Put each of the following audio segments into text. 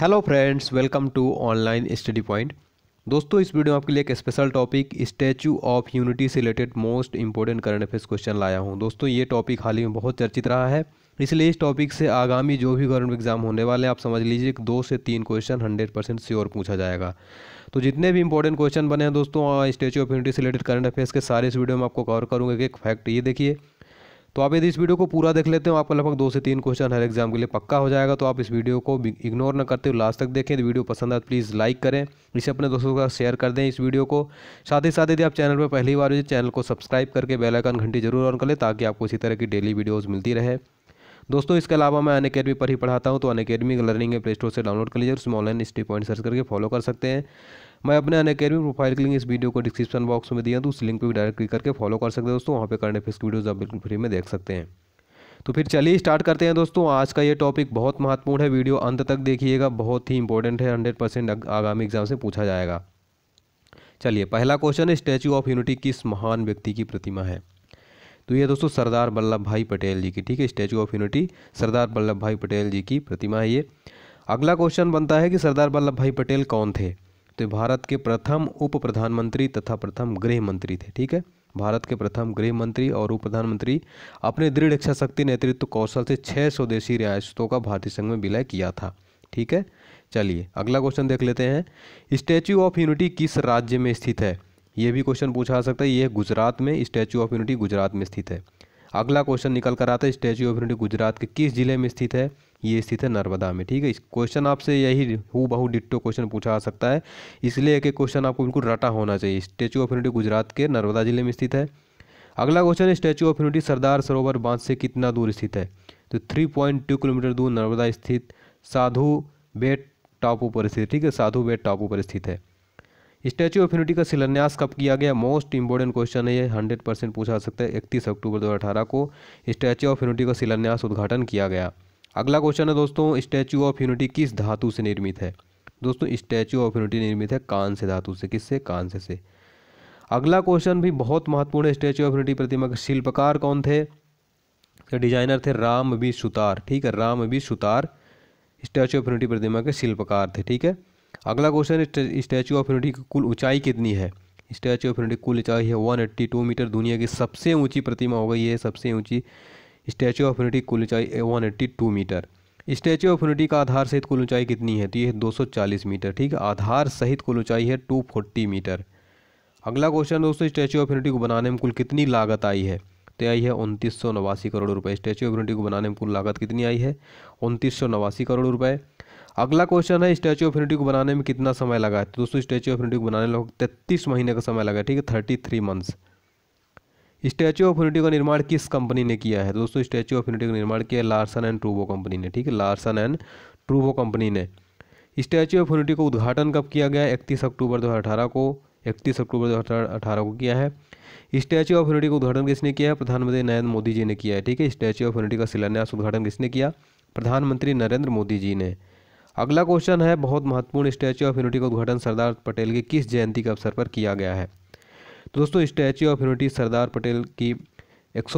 hello friends welcome to online study point दोस्तों इस video में आपके लिए एक special topic statue of unity से related most important current affairs question लाया हूं दोस्तों ये टॉपिक हाल ही में बहुत चर्चित रहा है इसलिए इस टॉपिक से आगामी जो भी गवर्नमेंट एग्जाम होने वाले आप समझ लीजिए कि दो से तीन क्वेश्चन हंड्रेड परसेंट श्योर पूछा जाएगा तो जितने भी इंपॉर्टेंट क्वेश्चन बने हैं दोस्तों स्टैचू ऑफ यूनिटी से रिलेटेड करंट अफेयर्स के सारे इस वीडियो में आपको कवर करूँगा एक फैक्ट ये देखिए तो आप यदि इस वीडियो को पूरा देख लेते हो आपका लगभग दो से तीन क्वेश्चन हर एग्जाम के लिए पक्का हो जाएगा तो आप इस वीडियो को इग्नोर न करते हुए लास्ट तक देखें तो वीडियो पसंद आए प्लीज़ तो लाइक करें इसे अपने दोस्तों के साथ शेयर कर दें इस वीडियो को साथ ही साथ यदि आप चैनल पर पहली बार चैनल को सब्सक्राइब करके बेलाइकन घंटी जरूर ऑन कर लें ताकि आपको इसी तरह की डेली वीडियोज़ मिलती रहे दोस्तों इसके अलावा मैं अन पर ही पढ़ाता हूँ तो अनकेडमी लर्निंग प्ले स्टोर से डाउनलोड कर लीजिए उसमें ऑनलाइन स्टी पॉइंट सर्च करके फॉलो कर सकते हैं मैं अपने अन अकेडमी प्रोफाइल के लिंक इस वीडियो को डिस्क्रिप्शन बॉक्स में दिया तो उस लिंक पर भी डायरेक्ट क्लिक करके फॉलो कर सकते हैं दोस्तों वहाँ पर करंट अफेयर्स की वीडियोज़ आप बिल्कुल फ्री में देख सकते हैं तो फिर चलिए स्टार्ट करते हैं दोस्तों आज का ये टॉपिक बहुत महत्वपूर्ण है वीडियो अंत तक देखिएगा बहुत ही इंपॉर्टेंट है हंड्रेड परसेंट आगामी एग्जाम से पूछा जाएगा चलिए पहला क्वेश्चन है स्टैचू ऑफ यूनिटी किस महान व्यक्ति की प्रतिमा है तो ये दोस्तों सरदार वल्लभ भाई पटेल जी की ठीक है statue of unity Sardar Vallabh Bhai Patel जी की प्रतिमा है ये अगला क्वेश्चन बनता है कि सरदार वल्लभ भाई पटेल कौन थे तो भारत के प्रथम उप प्रधानमंत्री तथा प्रथम गृह मंत्री थे ठीक है भारत के प्रथम गृह मंत्री और उप प्रधानमंत्री अपने दृढ़ इच्छा शक्ति नेतृत्व कौशल से छः स्वदेशी रियासतों का भारतीय संघ में विलय किया था ठीक है चलिए अगला क्वेश्चन देख लेते हैं स्टैच्यू ऑफ यूनिटी किस राज्य में स्थित है ये भी क्वेश्चन पूछा जा सकता है ये गुजरात में स्टैच्यू ऑफ यूनिटी गुजरात में स्थित है अगला क्वेश्चन निकल कर आता है स्टैचू ऑफ यूनिटी गुजरात के किस जिले में स्थित है ये स्थित है नर्मदा में ठीक है इस क्वेश्चन आपसे यही हु बहु डिट्टो क्वेश्चन पूछा जा सकता है इसलिए एक एक क्वेश्चन आपको बिल्कुल रटा होना चाहिए स्टैच्यू ऑफ यूनिटी गुजरात के नर्मदा जिले में स्थित है अगला क्वेश्चन है ऑफ यूनिटी सरदार सरोवर बांध से कितना दूर स्थित है तो थ्री पॉइंट टू किलोमीटर दूर नर्मदा स्थित साधु बेट टापू पर स्थित ठीक है साधु बेट टापू पर स्थित है स्टैचू ऑफ यूनिटी का शिलान्यास कब किया गया मोस्ट इंपॉर्टेंट क्वेश्चन है ये हंड्रेड परसेंट पूछा सकता है इकतीस अक्टूबर 2018 को स्टैचू ऑफ यूनिटी का शिलान्यास उद्घाटन किया गया अगला क्वेश्चन है दोस्तों स्टैचू ऑफ यूनिटी किस धातु से निर्मित है दोस्तों स्टैचू ऑफ यूनिटी निर्मित है से धातु से किससे कांस्य से अगला क्वेश्चन भी बहुत महत्वपूर्ण है स्टैचू ऑफ यूनिटी प्रतिमा के शिल्पकार कौन थे डिजाइनर थे राम बी सुतार ठीक है Ram B Sutar Statue of Unity प्रतिमा के शिल्पकार थे ठीक है अगला क्वेश्चन है स्टैचू ऑफ यूनिटी की कुल ऊंचाई कितनी है स्टैचू ऑफ यूनिटी कुल ऊंचाई है वन एट्टी टू मीटर दुनिया की सबसे ऊंची प्रतिमा हो गई है सबसे ऊंची स्टैचू ऑफ यूनिटी कुल ऊंचाई one eighty two metre Statue of Unity का आधार सहित कुल ऊंचाई कितनी है तो ये दो सौ चालीस मीटर ठीक है आधार सहित कुल ऊंचाई है टू फोर्टी मीटर अगला क्वेश्चन दोस्तों स्टैचू ऑफ यूनिटी को बनाने में कुल कितनी लागत आई है तो आई है उनतीस सौ नवासी करोड़ रुपए स्टैचू ऑफ यूनिटी को बनाने में कुल लागत कितनी आई है उनतीस सौ नवासी करोड़ रुपए अगला क्वेश्चन है स्टैचू ऑफ यूनिटी को बनाने में कितना समय लगा है तो दोस्तों स्टैचू ऑफ यूनिटी को बनाने लगभग तैतीस महीने का समय लगा ठीक है thirty three months Statue of Unity का निर्माण किस कंपनी ने किया है तो दोस्तों स्टैचू ऑफ यूनिटी का निर्माण किया लार्सन एंड ट्रूबो कंपनी ने ठीक है लार्सन एंड ट्रूबो कंपनी ने स्टैचू ऑफ यूनिटी का उद्घाटन कब किया गया इकतीस अक्टूबर दो को इकतीस अक्टूबर दो को किया है स्टैचू ऑफ यूनिटी का उद्घाटन किसने किया है प्रधानमंत्री नरेंद्र मोदी जी ने किया है ठीक है स्टैचू ऑफ यूनिटी का शिलान्यास उद्घाटन किसने किया प्रधानमंत्री नरेंद्र मोदी जी ने अगला क्वेश्चन है बहुत महत्वपूर्ण स्टैच्यू ऑफ यूनिटी का उद्घाटन सरदार पटेल की किस जयंती के अवसर पर किया गया है तो दोस्तों Statue of unity Sardar Patel की एक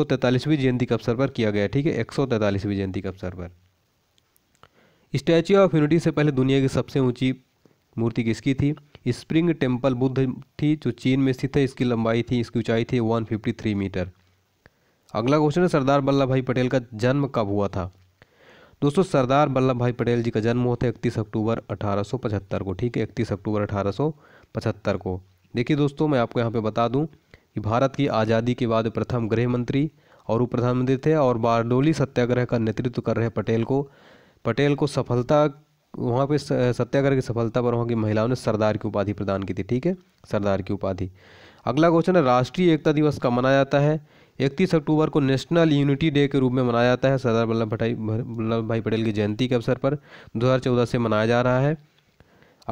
जयंती के अवसर पर किया गया ठीक है एक जयंती के अवसर पर स्टैच्यू ऑफ यूनिटी से पहले दुनिया की सबसे ऊंची मूर्ति किसकी थी स्प्रिंग टेम्पल बुद्ध थी जो चीन में स्थित है इसकी लंबाई थी इसकी ऊंचाई थी 153 मीटर अगला क्वेश्चन है सरदार वल्लभ भाई पटेल का जन्म कब हुआ था दोस्तों सरदार वल्लभ भाई पटेल जी का जन्म होता है इकतीस अक्टूबर अठारह को ठीक है इकतीस अक्टूबर अठारह को देखिए दोस्तों मैं आपको यहाँ पर बता दूँ कि भारत की आज़ादी के बाद प्रथम गृह मंत्री और उप प्रधानमंत्री थे और बारडोली सत्याग्रह का नेतृत्व कर रहे पटेल को पटेल को सफलता वहाँ पे सत्याग्रह की सफलता पर वहाँ की महिलाओं ने सरदार की उपाधि प्रदान की थी ठीक है सरदार की उपाधि अगला क्वेश्चन है राष्ट्रीय एकता दिवस कब मनाया जाता है इकतीस अक्टूबर को नेशनल यूनिटी डे के रूप में मनाया जाता है सरदार वल्लभ भाई वल्लभ भाई पटेल की जयंती के अवसर पर 2014 से मनाया जा रहा है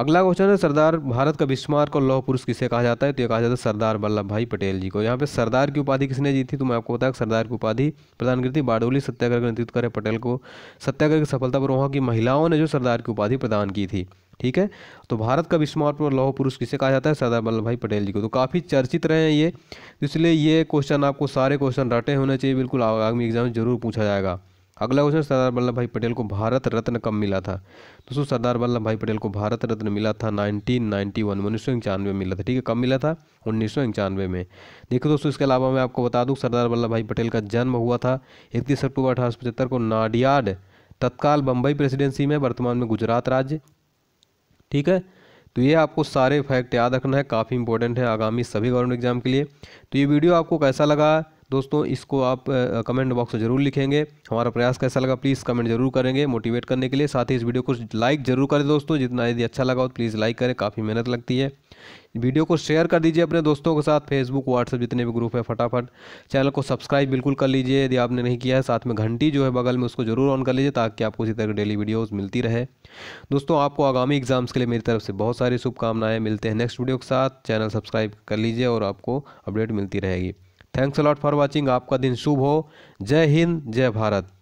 अगला क्वेश्चन है सरदार भारत का विस्मार्क और लौह पुरुष किसे कहा जाता है तो ये कहा जाता है सरदार वल्लभ भाई पटेल जी को यहाँ पे सरदार की उपाधि किसने जीती तो मैं आपको बताया सरदार की उपाधि प्रदान की थी बारडोली सत्याग्रह का नेतृत्व करे पटेल को सत्याग्रह की सफलता पर वहाँ की महिलाओं ने जो सरदार की उपाधि प्रदान की थी ठीक है तो भारत का विस्मार्ट और लौह पुरुष किसे कहा जाता है सरदार वल्लभ भाई पटेल जी को तो काफ़ी चर्चित रहे हैं ये तो इसलिए ये क्वेश्चन आपको सारे क्वेश्चन रटे होने चाहिए बिल्कुल आगामी एग्जाम में जरूर पूछा जाएगा अगला क्वेश्चन सरदार वल्लभ भाई पटेल को भारत रत्न कब मिला था दोस्तों सरदार वल्लभ भाई पटेल को भारत रत्न मिला था 1991 में उन्नीस सौ में मिला था ठीक है कब मिला था उन्नीस सौ में देखो दोस्तों इसके अलावा मैं आपको बता दूं सरदार वल्लभ भाई पटेल का जन्म हुआ था इकतीस अक्टूबर अठारह को नाडियाड तत्काल बम्बई प्रेसिडेंसी में वर्तमान में गुजरात राज्य ठीक है तो ये आपको सारे फैक्ट याद रखना है काफ़ी इंपॉर्टेंट है आगामी सभी गवर्नमेंट एग्जाम के लिए तो ये वीडियो आपको कैसा लगा दोस्तों इसको आप कमेंट बॉक्स में जरूर लिखेंगे हमारा प्रयास कैसा लगा प्लीज़ कमेंट जरूर करेंगे मोटिवेट करने के लिए साथ ही इस वीडियो को लाइक जरूर करें दोस्तों जितना यदि अच्छा लगा हो तो प्लीज़ लाइक करें काफ़ी मेहनत लगती है वीडियो को शेयर कर दीजिए अपने दोस्तों के साथ फेसबुक व्हाट्सएप जितने भी ग्रुप है फटाफट चैनल को सब्सक्राइब बिल्कुल कर लीजिए यदि आपने नहीं किया है साथ में घंटी जो है बगल में उसको जरूर ऑन कर लीजिए ताकि आपको इसी तरह की डेली वीडियोज़ मिलती रहे दोस्तों आपको आगामी एग्जाम्स के लिए मेरी तरफ से बहुत सारी शुभकामनाएं मिलते हैं नेक्स्ट वीडियो के साथ चैनल सब्सक्राइब कर लीजिए और आपको अपडेट मिलती रहेगी थैंक्स अलॉट फॉर वॉचिंग आपका दिन शुभ हो जय हिंद जय भारत